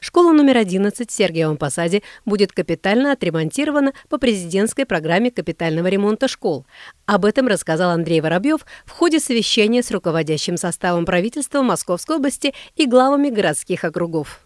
Школа номер 11 в Сергиевом Посаде будет капитально отремонтирована по президентской программе капитального ремонта школ. Об этом рассказал Андрей Воробьев в ходе совещания с руководящим составом правительства Московской области и главами городских округов.